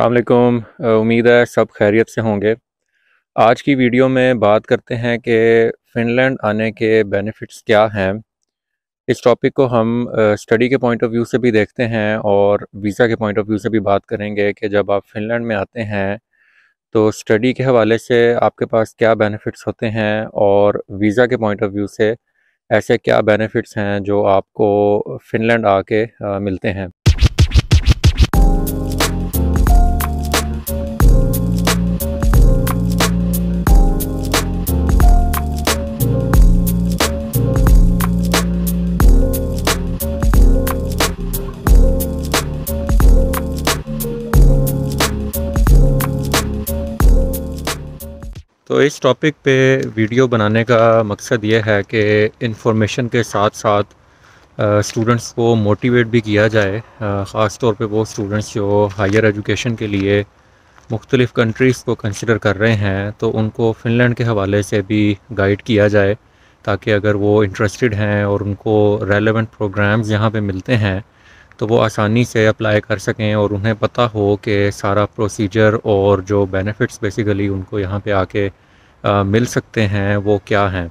अलकुम उम्मीद है सब खैरियत से होंगे आज की वीडियो में बात करते हैं कि फिनलैंड आने के बेनिफिट्स क्या हैं इस टॉपिक को हम स्टडी के पॉइंट ऑफ व्यू से भी देखते हैं और वीज़ा के पॉइंट ऑफ व्यू से भी बात करेंगे कि जब आप फिनलैंड में आते हैं तो स्टडी के हवाले से आपके पास क्या बेनिफिट्स होते हैं और वीज़ा के पॉइंट ऑफ व्यू से ऐसे क्या बेनिफिट्स हैं जो आपको फिनलैंड आके मिलते हैं तो इस टॉपिक पे वीडियो बनाने का मकसद ये है कि इन्फॉर्मेशन के साथ साथ स्टूडेंट्स को मोटिवेट भी किया जाए ख़ास तौर पे वो स्टूडेंट्स जो हायर एजुकेशन के लिए मुख्तलिफ़ कंट्रीज़ को कंसिडर कर रहे हैं तो उनको फिनलैंड के हवाले से भी गाइड किया जाए ताकि अगर वो इंटरेस्टेड हैं और उनको रेलेवेंट प्रोग्राम्स यहाँ पे मिलते हैं तो वो आसानी से अप्लाई कर सकें और उन्हें पता हो कि सारा प्रोसीजर और जो बेनिफिट्स बेसिकली उनको यहाँ पे आके आ, मिल सकते हैं वो क्या हैं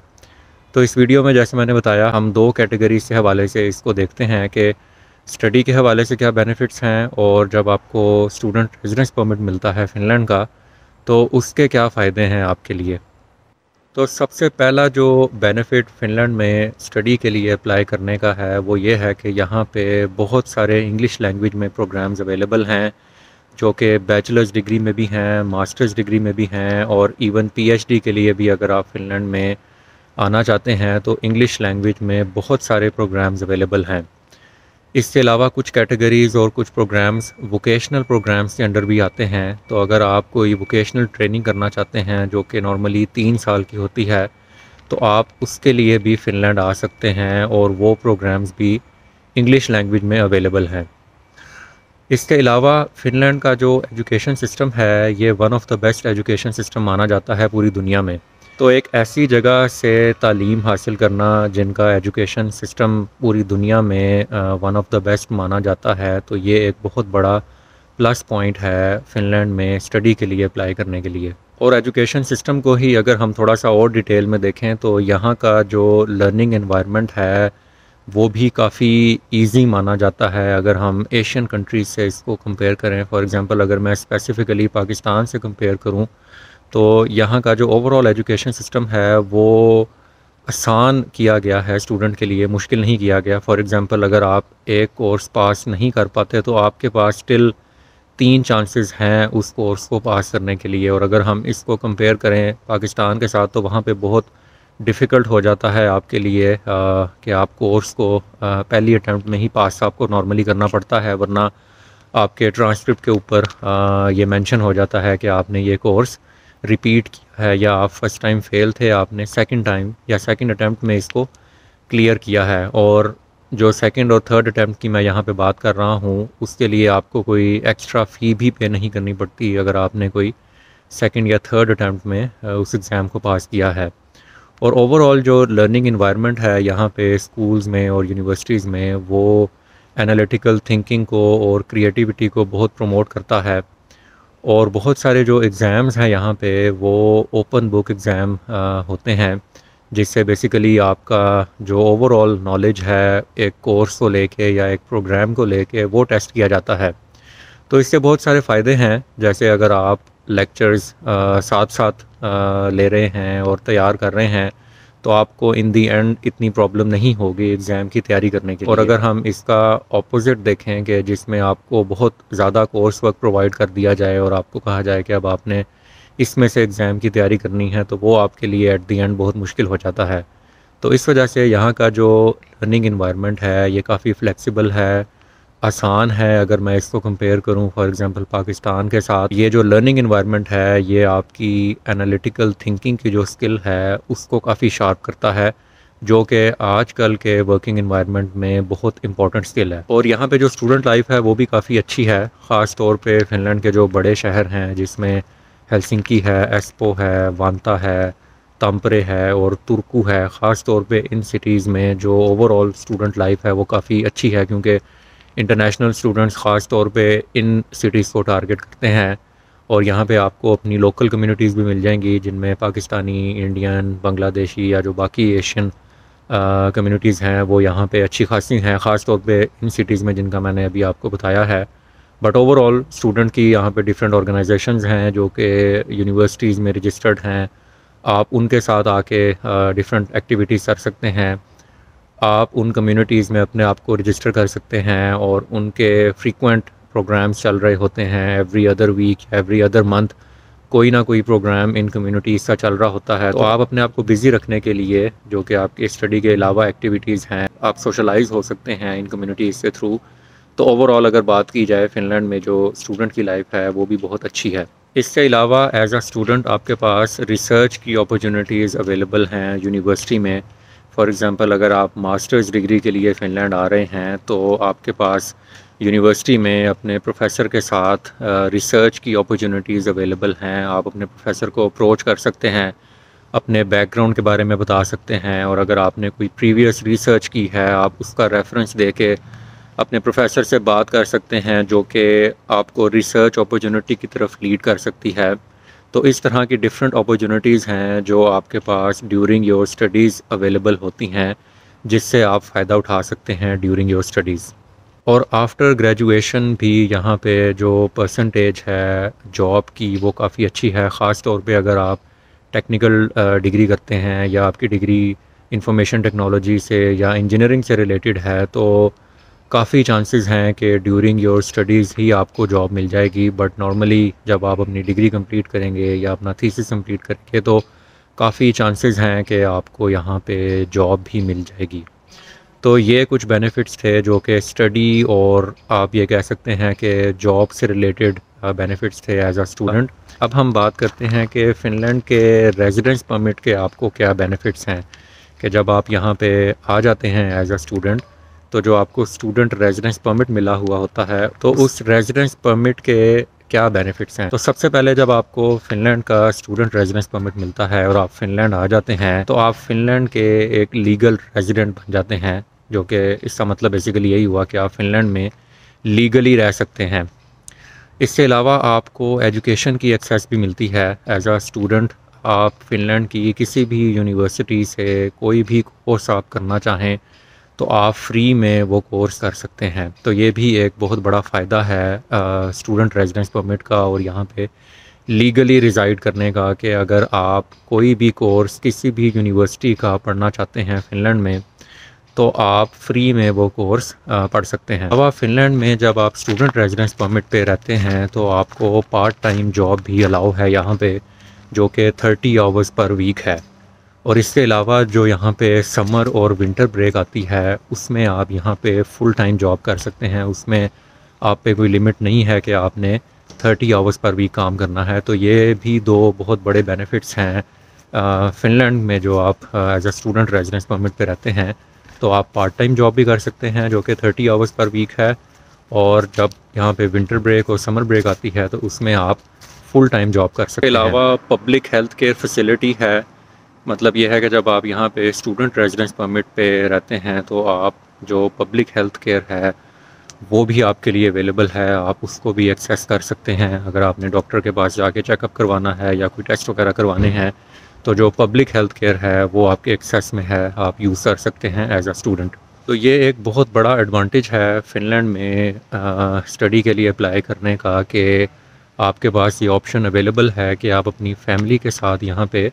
तो इस वीडियो में जैसे मैंने बताया हम दो कैटेगरीज के हवाले से इसको देखते हैं कि स्टडी के हवाले से क्या बेनिफिट्स हैं और जब आपको स्टूडेंट रेजिडेंस परमिट मिलता है फिनलैंड का तो उसके क्या फ़ायदे हैं आपके लिए तो सबसे पहला जो बेनिफिट फिनलैंड में स्टडी के लिए अप्लाई करने का है वो ये है कि यहाँ पे बहुत सारे इंग्लिश लैंग्वेज में प्रोग्राम्स अवेलेबल हैं जो कि बैचलर्स डिग्री में भी हैं मास्टर्स डिग्री में भी हैं और इवन पीएचडी के लिए भी अगर आप फिनलैंड में आना चाहते हैं तो इंग्लिश लैंग्वेज में बहुत सारे प्रोग्राम्स अवेलेबल हैं इसके अलावा कुछ कैटेगरीज़ और कुछ प्रोग्राम्स वोकेशनल प्रोग्राम्स के अंडर भी आते हैं तो अगर आप कोई वोकेशनल ट्रेनिंग करना चाहते हैं जो कि नॉर्मली तीन साल की होती है तो आप उसके लिए भी फिनलैंड आ सकते हैं और वो प्रोग्राम्स भी इंग्लिश लैंग्वेज में अवेलेबल हैं इसके अलावा फिनलैंड का जो एजुकेशन सिस्टम है ये one of the best education system माना जाता है पूरी दुनिया में तो एक ऐसी जगह से तालीम हासिल करना जिनका एजुकेशन सिस्टम पूरी दुनिया में वन ऑफ द बेस्ट माना जाता है तो ये एक बहुत बड़ा प्लस पॉइंट है फिनलैंड में स्टडी के लिए अप्लाई करने के लिए और एजुकेशन सिस्टम को ही अगर हम थोड़ा सा और डिटेल में देखें तो यहाँ का जो लर्निंग एनवायरनमेंट है वो भी काफ़ी इजी माना जाता है अगर हम एशियन कंट्रीज से इसको कंपेयर करें फॉर एग्जांपल अगर मैं स्पेसिफ़िकली पाकिस्तान से कंपेयर करूं तो यहाँ का जो ओवरऑल एजुकेशन सिस्टम है वो आसान किया गया है स्टूडेंट के लिए मुश्किल नहीं किया गया फॉर एग्ज़ाम्पल अगर आप एक कोर्स पास नहीं कर पाते तो आपके पास स्टिल तीन चांसेस हैं उस कोर्स को पास करने के लिए और अगर हम इसको कंपेयर करें पाकिस्तान के साथ तो वहाँ पे बहुत डिफ़िकल्ट हो जाता है आपके लिए आ, कि आप कोर्स को आ, पहली अटैम्प्ट में ही पास आपको नॉर्मली करना पड़ता है वरना आपके ट्रांसक्रिप्ट के ऊपर ये मेंशन हो जाता है कि आपने ये कोर्स रिपीट किया है या आप फर्स्ट टाइम फेल थे आपने सेकंड टाइम या सेकंड अटैम्प्ट में इसको क्लियर किया है और जो सेकंड और थर्ड अटैम्प्ट की मैं यहाँ पे बात कर रहा हूँ उसके लिए आपको कोई एक्स्ट्रा फ़ी भी पे नहीं करनी पड़ती अगर आपने कोई सेकंड या थर्ड अटैम्प्ट में उस एग्ज़ाम को पास किया है और ओवरऑल जो लर्निंग इन्वायरमेंट है यहाँ पे स्कूल्स में और यूनिवर्सिटीज़ में वो एनालिटिकल थिंकिंग को और क्रिएटिविटी को बहुत प्रमोट करता है और बहुत सारे जो एग्ज़ाम्स हैं यहाँ पे वो ओपन बुक एग्ज़ाम होते हैं जिससे बेसिकली आपका जो ओवरऑल नॉलेज है एक कोर्स को लेके या एक प्रोग्राम को लेके वो टेस्ट किया जाता है तो इससे बहुत सारे फ़ायदे हैं जैसे अगर आप लेक्चर्स साथ साथ ले रहे हैं और तैयार कर रहे हैं तो आपको इन दी एंड इतनी प्रॉब्लम नहीं होगी एग्ज़ाम की तैयारी करने के लिए और अगर हम इसका ऑपोजिट देखें कि जिसमें आपको बहुत ज़्यादा कोर्स वर्क प्रोवाइड कर दिया जाए और आपको कहा जाए कि अब आपने इसमें से एग्ज़ाम की तैयारी करनी है तो वो आपके लिए एट दी एंड बहुत मुश्किल हो जाता है तो इस वजह से यहाँ का जो लर्निंग इन्वायरमेंट है ये काफ़ी फ्लेक्सिबल है आसान है अगर मैं इसको कंपेयर करूं फॉर एग्जांपल पाकिस्तान के साथ ये जो लर्निंग इन्वायरमेंट है ये आपकी एनालिटिकल थिंकिंग की जो स्किल है उसको काफ़ी शार्प करता है जो कि आजकल के वर्किंग इन्वायरमेंट में बहुत इंपॉर्टेंट स्किल है और यहाँ पे जो स्टूडेंट लाइफ है वो भी काफ़ी अच्छी है ख़ास तौर पे फिनलैंड के जो बड़े शहर हैं जिसमें हेलसिंकी है एस्पो है वानता है तम्परे है और तुर्कू है ख़ास तौर पे इन सिटीज़ में जो ओवरऑल स्टूडेंट लाइफ है वो काफ़ी अच्छी है क्योंकि इंटरनेशनल स्टूडेंट्स ख़ास तौर पे इन सिटीज़ को टारगेट करते हैं और यहाँ पे आपको अपनी लोकल कम्युनिटीज़ भी मिल जाएंगी जिनमें पाकिस्तानी इंडियन बांग्लादेशी या जो बाकी एशियन कम्युनिटीज़ हैं वो यहाँ पे अच्छी खासी हैं ख़ास तौर पे इन सिटीज़ में जिनका मैंने अभी आपको बताया है बट ओवरऑल स्टूडेंट की यहाँ पे डिफरेंट ऑर्गेनाइजेशंस हैं जो कि यूनिवर्सिटीज़ में रजिस्टर्ड हैं आप उनके साथ आके डिफरेंट एक्टिविटीज़ कर सकते हैं आप उन कम्युनिटीज़ में अपने आप को रजिस्टर कर सकते हैं और उनके फ्रीक्वेंट प्रोग्राम्स चल रहे होते हैं every other week every other month कोई ना कोई प्रोग्राम इन कम्युनिटीज़ का चल रहा होता है तो आप अपने आप को बिज़ी रखने के लिए जो कि आपके स्टडी के अलावा एक्टिविटीज़ हैं आप सोशलाइज हो सकते हैं इन कम्युनिटीज़ के थ्रू तो ओवरऑल अगर बात की जाए फिनलैंड में जो स्टूडेंट की लाइफ है वो भी बहुत अच्छी है इसके अलावा एज अ स्टूडेंट आपके पास रिसर्च की अपॉर्चुनिटीज़ अवेलेबल हैं यूनिवर्सिटी में फॉर एग्ज़ाम्पल अगर आप मास्टर्स डिग्री के लिए फिनलैंड आ रहे हैं तो आपके पास यूनिवर्सिटी में अपने प्रोफेसर के साथ रिसर्च की अपॉर्चुनिटीज़ अवेलेबल हैं आप अपने प्रोफेसर को अप्रोच कर सकते हैं अपने बैकग्राउंड के बारे में बता सकते हैं और अगर आपने कोई प्रीवियस रिसर्च की है आप उसका रेफरेंस दे के अपने प्रोफेसर से बात कर सकते हैं जो कि आपको रिसर्च अपॉर्चुनिटी की तरफ लीड कर सकती है तो इस तरह की डिफरेंट अपॉर्चुनिटीज़ हैं जो आपके पास ड्यूरिंग योर स्टडीज़ अवेलेबल होती हैं जिससे आप फ़ायदा उठा सकते हैं ड्यूरिंग योर स्टडीज़ और आफ्टर ग्रेजुएशन भी यहाँ पे जो परसेंटेज है जॉब की वो काफ़ी अच्छी है ख़ास तौर पे अगर आप टेक्निकल डिग्री करते हैं या आपकी डिग्री इंफॉर्मेशन टेक्नोलॉजी से या इंजीनियरिंग से रिलेटेड है तो काफ़ी चांसेस हैं कि ड्यूरिंग योर स्टडीज़ ही आपको जॉब मिल जाएगी बट नॉर्मली जब आप अपनी डिग्री कंप्लीट करेंगे या अपना थीसिस कंप्लीट करके तो काफ़ी चांसेस हैं कि आपको यहाँ पे जॉब भी मिल जाएगी तो ये कुछ बेनिफिट्स थे जो कि स्टडी और आप ये कह सकते हैं कि जॉब से रिलेटेड बेनिफिट्स थे एज अ स्टूडेंट अब हम बात करते हैं कि फिनलैंड के रेजिडेंस परमिट के आपको क्या बेनिफिट्स हैं कि जब आप यहाँ पे आ जाते हैं एज अ स्टूडेंट तो जो आपको स्टूडेंट रेजिडेंस परमिट मिला हुआ होता है तो उस रेजिडेंस परमिट के क्या बेनिफिट्स हैं तो सबसे पहले जब आपको फिनलैंड का स्टूडेंट रेजिडेंस परमिट मिलता है और आप फिनलैंड आ जाते हैं तो आप फिनलैंड के एक लीगल रेजिडेंट बन जाते हैं जो कि इसका मतलब बेसिकली यही हुआ कि आप फिनलैंड में लीगली रह सकते हैं इसके अलावा आपको एजुकेशन की एक्सेस भी मिलती है एज आ स्टूडेंट आप फिनलैंड की किसी भी यूनिवर्सिटी से कोई भी कोर्स आप करना चाहें तो आप फ्री में वो कोर्स कर सकते हैं तो ये भी एक बहुत बड़ा फ़ायदा है स्टूडेंट रेजिडेंस परमिट का और यहाँ पे लीगली रिज़ाइड करने का कि अगर आप कोई भी कोर्स किसी भी यूनिवर्सिटी का पढ़ना चाहते हैं फिनलैंड में तो आप फ्री में वो कोर्स पढ़ सकते हैं अब आप फिनलैंड में जब आप स्टूडेंट रेजिडेंस परमिट पे रहते हैं तो आपको पार्ट टाइम जॉब भी अलाउ है यहाँ पे जो कि थर्टी आवर्स पर वीक है और इसके अलावा जो यहाँ पे समर और विंटर ब्रेक आती है उसमें आप यहाँ पे फुल टाइम जॉब कर सकते हैं उसमें आप पे कोई लिमिट नहीं है कि आपने थर्टी आवर्स पर वीक काम करना है तो ये भी दो बहुत बड़े बेनिफिट्स हैं फिनलैंड में जो आप as a student residence permit पे रहते हैं तो आप पार्ट टाइम जॉब भी कर सकते हैं जो कि थर्टी आवर्स पर वीक है और जब यहाँ पे विंटर ब्रेक और समर ब्रेक आती है तो उसमें आप फुल टाइम जॉब कर सकते हैं अलावा पब्लिक हेल्थ केयर फैसिलिटी है मतलब ये है कि जब आप यहाँ पे स्टूडेंट रेजिडेंस परमिट पे रहते हैं तो आप जो पब्लिक हेल्थ केयर है वो भी आपके लिए अवेलेबल है आप उसको भी एक्सेस कर सकते हैं अगर आपने डॉक्टर के पास जाके चेकअप करवाना है या कोई टेस्ट वगैरह करवाने हैं तो जो पब्लिक हेल्थ केयर है वो आपके एक्सेस में है आप यूज़ कर सकते हैं एज अ स्टूडेंट तो ये एक बहुत बड़ा एडवांटेज है फिनलैंड में स्टडी के लिए अप्लाई करने का कि आपके पास ये ऑप्शन अवेलेबल है कि आप अपनी फैमिली के साथ यहाँ पर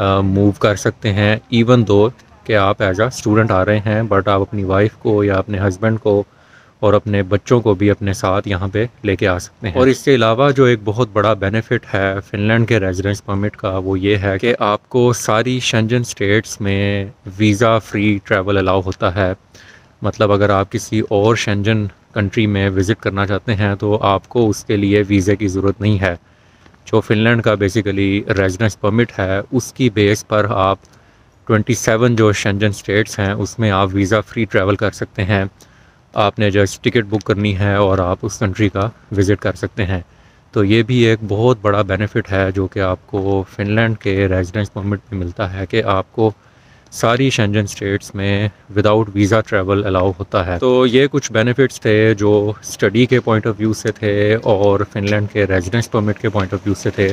मूव कर सकते हैं इवन दो कि आप एज आ स्टूडेंट आ रहे हैं बट आप अपनी वाइफ को या अपने हस्बैंड को और अपने बच्चों को भी अपने साथ यहाँ पे लेके आ सकते हैं और इसके अलावा जो एक बहुत बड़ा बेनिफिट है फिनलैंड के रेजिडेंस परमिट का वो ये है कि आपको सारी शंजन स्टेट्स में वीज़ा फ्री ट्रैवल अलाउ होता है मतलब अगर आप किसी और शंजन कंट्री में विज़िट करना चाहते हैं तो आपको उसके लिए वीज़े की ज़रूरत नहीं है जो फिनलैंड का बेसिकली रेजिडेंस परमिट है उसकी बेस पर आप 27 जो शंजन स्टेट्स हैं उसमें आप वीज़ा फ्री ट्रैवल कर सकते हैं आपने जस्ट टिकट बुक करनी है और आप उस कंट्री का विज़िट कर सकते हैं तो ये भी एक बहुत बड़ा बेनिफिट है जो कि आपको फिनलैंड के रेजिडेंस परमिट में मिलता है कि आपको सारी शेंजन स्टेट्स में विदाउट वीज़ा ट्रैवल अलाउ होता है तो ये कुछ बेनिफिट्स थे जो स्टडी के पॉइंट ऑफ व्यू से थे और फिनलैंड के रेजिडेंस परमिट के पॉइंट ऑफ व्यू से थे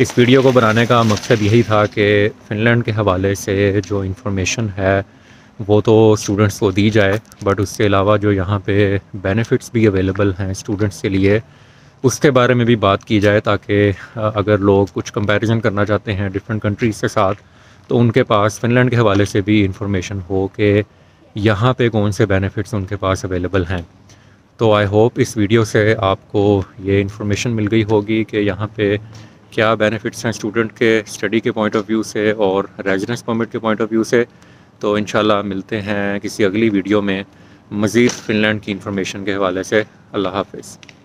इस वीडियो को बनाने का मकसद यही था कि फिनलैंड के हवाले से जो इंफॉर्मेशन है वो तो स्टूडेंट्स को दी जाए बट उसके अलावा जो यहाँ पे बेनिफिट्स भी अवेलेबल हैं स्टूडेंट्स के लिए उसके बारे में भी बात की जाए ताकि अगर लोग कुछ कंपैरिजन करना चाहते हैं डिफरेंट कंट्रीज़ के साथ तो उनके पास फिनलैंड के हवाले से भी इंफॉर्मेशन हो कि यहाँ पे कौन से बेनिफिट्स उनके पास अवेलेबल हैं तो आई होप इस वीडियो से आपको ये इंफॉर्मेशन मिल गई होगी कि यहाँ पे क्या बेनिफिट्स हैं स्टूडेंट के स्टडी के पॉइंट ऑफ व्यू से और रेजिडेंस परमिट के पॉइंट ऑफ व्यू से तो इन मिलते हैं किसी अगली वीडियो में मज़ीद फिनलैंड की इन्फॉर्मेशन के हवाले से अल्लाह हाफिज़